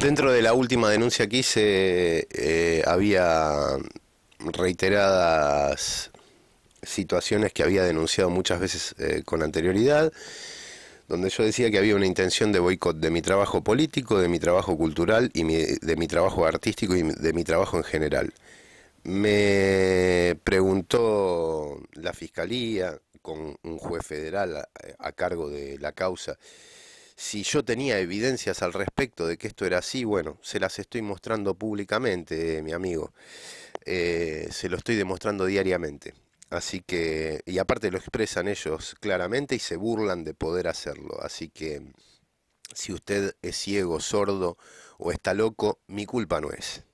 Dentro de la última denuncia que hice, eh, había reiteradas situaciones que había denunciado muchas veces eh, con anterioridad, donde yo decía que había una intención de boicot de mi trabajo político, de mi trabajo cultural y de mi trabajo artístico y de mi trabajo en general. Me preguntó la fiscalía con un juez federal a cargo de la causa si yo tenía evidencias al respecto de que esto era así, bueno, se las estoy mostrando públicamente, eh, mi amigo. Eh, se lo estoy demostrando diariamente. Así que, y aparte lo expresan ellos claramente y se burlan de poder hacerlo. Así que, si usted es ciego, sordo o está loco, mi culpa no es.